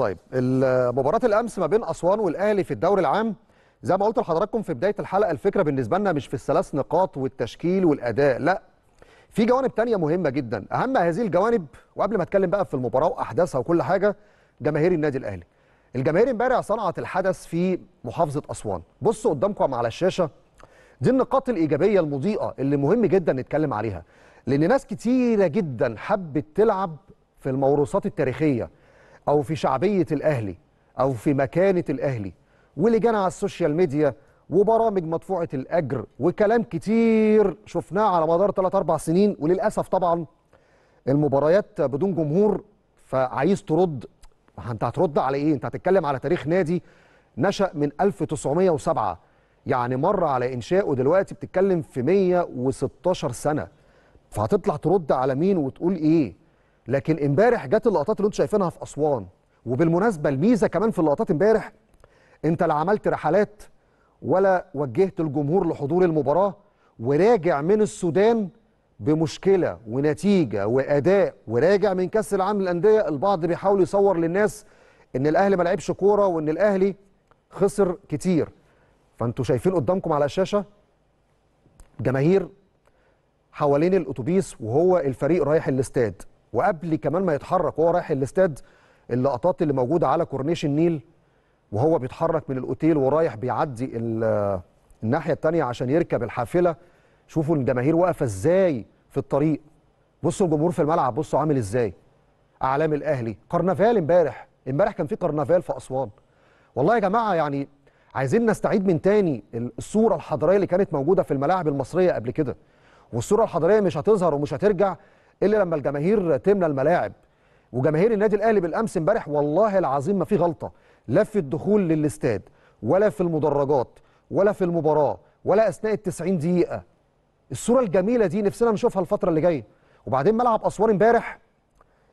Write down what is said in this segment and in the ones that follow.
طيب مباراه الامس ما بين اسوان والاهلي في الدوري العام زي ما قلت لحضراتكم في بدايه الحلقه الفكره بالنسبه لنا مش في الثلاث نقاط والتشكيل والاداء لا في جوانب تانية مهمه جدا اهم هذه الجوانب وقبل ما اتكلم بقى في المباراه واحداثها وكل حاجه جماهير النادي الاهلي الجماهير امبارح صنعت الحدث في محافظه اسوان بصوا قدامكم على الشاشه دي النقاط الايجابيه المضيئه اللي مهم جدا نتكلم عليها لان ناس كتيره جدا حبت تلعب في الموروثات التاريخيه او في شعبيه الاهلي او في مكانه الاهلي ولجان على السوشيال ميديا وبرامج مدفوعه الاجر وكلام كتير شفناه على مدار 3 4 سنين وللاسف طبعا المباريات بدون جمهور فعايز ترد انت هترد على ايه انت هتتكلم على تاريخ نادي نشأ من 1907 يعني مر على انشائه دلوقتي بتتكلم في 116 سنه فهتطلع ترد على مين وتقول ايه لكن امبارح جت اللقطات اللي انتم شايفينها في اسوان وبالمناسبه الميزه كمان في اللقطات امبارح انت لا عملت رحلات ولا وجهت الجمهور لحضور المباراه وراجع من السودان بمشكله ونتيجه واداء وراجع من كاس العالم للانديه البعض بيحاول يصور للناس ان الاهلي ما لعبش كوره وان الاهلي خسر كتير فانتوا شايفين قدامكم على الشاشه جماهير حوالين الاتوبيس وهو الفريق رايح الاستاد وقبل كمان ما يتحرك وهو رايح الاستاد اللقطات اللي موجوده على كورنيش النيل وهو بيتحرك من الاوتيل ورايح بيعدي الناحيه الثانيه عشان يركب الحافله شوفوا الجماهير واقفه ازاي في الطريق بصوا الجمهور في الملعب بصوا عامل ازاي اعلام الاهلي كرنفال امبارح امبارح كان في كرنفال في اسوان والله يا جماعه يعني عايزين نستعيد من تاني الصوره الحضاريه اللي كانت موجوده في الملاعب المصريه قبل كده والصوره الحضاريه مش هتظهر ومش هترجع الا لما الجماهير تملى الملاعب وجماهير النادي الاهلي بالامس امبارح والله العظيم ما في غلطه لا في الدخول للاستاد ولا في المدرجات ولا في المباراه ولا اثناء ال 90 دقيقه الصوره الجميله دي نفسنا نشوفها الفتره اللي جايه وبعدين ملعب اسوار امبارح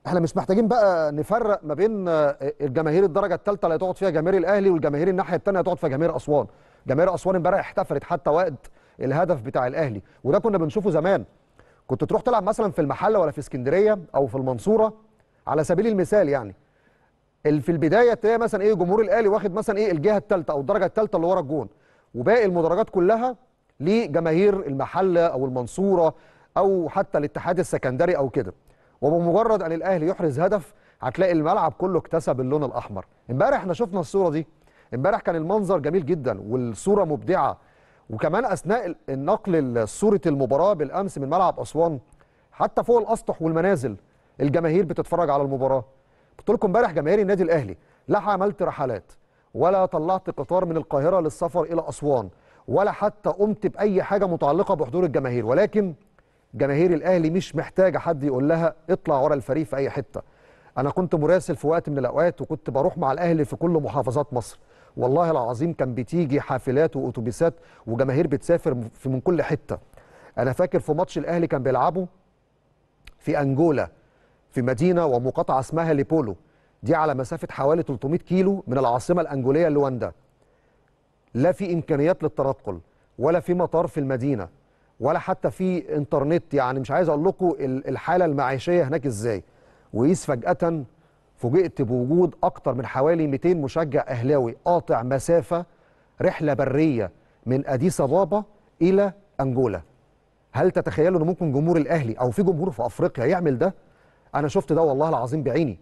احنا مش محتاجين بقى نفرق ما بين آه، الجماهير الدرجه الثالثه اللي هتقعد فيها جماهير الاهلي والجماهير الناحيه الثانيه هتقعد فيها جماهير اسوان جماهير اسوان امبارح احتفلت حتى وقت الهدف بتاع الاهلي وده كنا بنشوفه زمان كنت تروح تلعب مثلا في المحله ولا في اسكندريه او في المنصوره على سبيل المثال يعني في البدايه تلاقي مثلا ايه جمهور الاهلي واخد مثلا ايه الجهه الثالثه او الدرجه الثالثه اللي ورا الجون وباقي المدرجات كلها لجماهير المحله او المنصوره او حتى الاتحاد السكندري او كده وبمجرد ان الاهلي يحرز هدف هتلاقي الملعب كله اكتسب اللون الاحمر امبارح احنا شفنا الصوره دي امبارح كان المنظر جميل جدا والصوره مبدعه وكمان اثناء النقل صوره المباراه بالامس من ملعب اسوان حتى فوق الاسطح والمنازل الجماهير بتتفرج على المباراه قلت لكم امبارح جماهير النادي الاهلي لا عملت رحلات ولا طلعت قطار من القاهره للسفر الى اسوان ولا حتى قمت باي حاجه متعلقه بحضور الجماهير ولكن جماهير الاهلي مش محتاجه حد يقول لها اطلع ورا الفريق في اي حته انا كنت مراسل في وقت من الاوقات وكنت بروح مع الاهلي في كل محافظات مصر والله العظيم كان بتيجي حافلات واتوبيسات وجماهير بتسافر في من كل حته انا فاكر في ماتش الاهلي كان بيلعبه في انجولا في مدينه ومقاطعه اسمها ليبولو دي على مسافه حوالي 300 كيلو من العاصمه الانجوليه لواندا لا في امكانيات للتنقل ولا في مطار في المدينه ولا حتى في انترنت يعني مش عايز اقول لكم الحاله المعيشيه هناك ازاي وقيس فجأة فوجئت بوجود أكتر من حوالي 200 مشجع أهلاوي قاطع مسافة رحلة برية من أديس أبابا إلى أنجولا هل تتخيلوا أن ممكن جمهور الأهلي أو في جمهور في أفريقيا يعمل ده؟ أنا شفت ده والله العظيم بعيني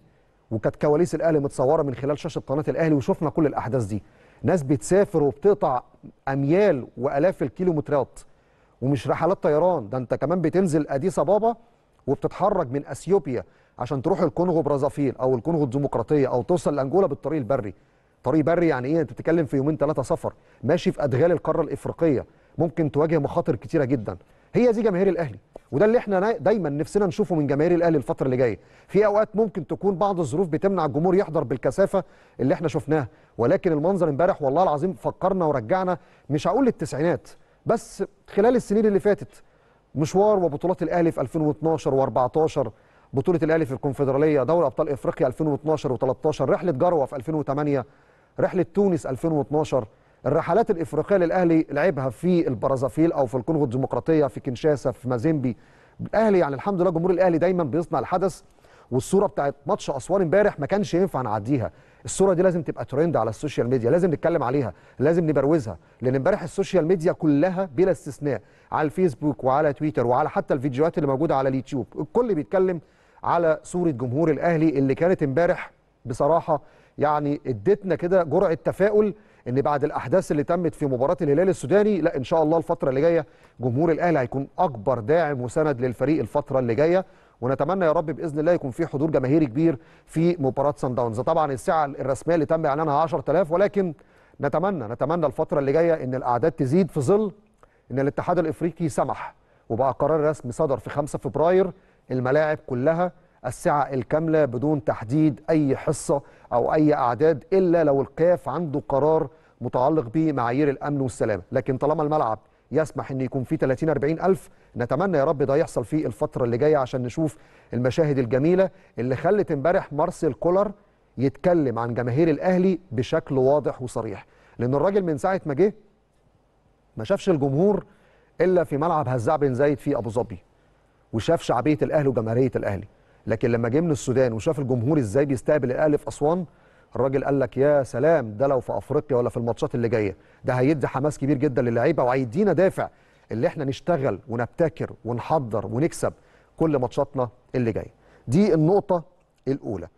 وكانت كواليس الأهلي متصورة من خلال شاشة قناة الأهلي وشفنا كل الأحداث دي ناس بتسافر وبتقطع أميال وألاف الكيلومترات ومش رحلات طيران ده أنت كمان بتنزل أديس أبابا وبتتحرك من أثيوبيا عشان تروح الكونغو برازافيل او الكونغو الديمقراطيه او توصل لانجولا بالطريق البري طريق بري يعني ايه انت بتتكلم في يومين ثلاثه سفر ماشي في ادغال القاره الافريقيه ممكن تواجه مخاطر كتيره جدا هي دي جماهير الاهلي وده اللي احنا دايما نفسنا نشوفه من جماهير الاهلي الفتره اللي جايه في اوقات ممكن تكون بعض الظروف بتمنع الجمهور يحضر بالكثافه اللي احنا شفناها ولكن المنظر امبارح والله العظيم فكرنا ورجعنا مش هقول للتسعينات بس خلال السنين اللي فاتت مشوار وبطولات الاهلي في 2012 و14 بطوله الاهلي في الكونفدراليه دوري ابطال افريقيا 2012 و13 رحله جروه في 2008 رحله تونس 2012 الرحلات الافريقيه للاهلي لعبها في البرازافيل او في الكونغو الديمقراطيه في كينشاسا في مازيمبي الاهلي يعني الحمد لله جمهور الاهلي دايما بيصنع الحدث والصوره بتاعت ماتش اسوان امبارح ما كانش ينفع نعديها الصوره دي لازم تبقى ترند على السوشيال ميديا لازم نتكلم عليها لازم نبروزها لان امبارح السوشيال ميديا كلها بلا استثناء على الفيسبوك وعلى تويتر وعلى حتى الفيديوهات اللي موجوده على اليوتيوب الكل بيتكلم على صوره جمهور الاهلي اللي كانت امبارح بصراحه يعني ادتنا كده جرعه تفاؤل ان بعد الاحداث اللي تمت في مباراه الهلال السوداني لا ان شاء الله الفتره اللي جايه جمهور الاهلي هيكون اكبر داعم وسند للفريق الفتره اللي جايه ونتمنى يا رب باذن الله يكون في حضور جماهيري كبير في مباراه سان داونز طبعا السعه الرسميه اللي تم اعلانها 10000 ولكن نتمنى نتمنى الفتره اللي جايه ان الاعداد تزيد في ظل ان الاتحاد الافريقي سمح وبقى قرار رسمي صدر في 5 فبراير الملاعب كلها السعة الكاملة بدون تحديد أي حصة أو أي أعداد إلا لو القاف عنده قرار متعلق بمعايير الأمن والسلامة لكن طالما الملعب يسمح أن يكون فيه 30 40 ألف نتمنى يا رب ده يحصل في الفترة اللي جاية عشان نشوف المشاهد الجميلة اللي خلت امبارح مارسيل كولر يتكلم عن جماهير الأهلي بشكل واضح وصريح لأن الراجل من ساعة ما جه ما شافش الجمهور إلا في ملعب هزاع بن زايد في أبو ظبي وشاف شعبيه الاهلي وجماهيريه الاهلي لكن لما جه من السودان وشاف الجمهور ازاي بيستقبل الاهلي في اسوان الراجل قال لك يا سلام ده لو في افريقيا ولا في الماتشات اللي جايه ده هيدي حماس كبير جدا للعيبه وهيدينا دافع اللي احنا نشتغل ونبتكر ونحضر ونكسب كل ماتشاتنا اللي جايه دي النقطه الاولى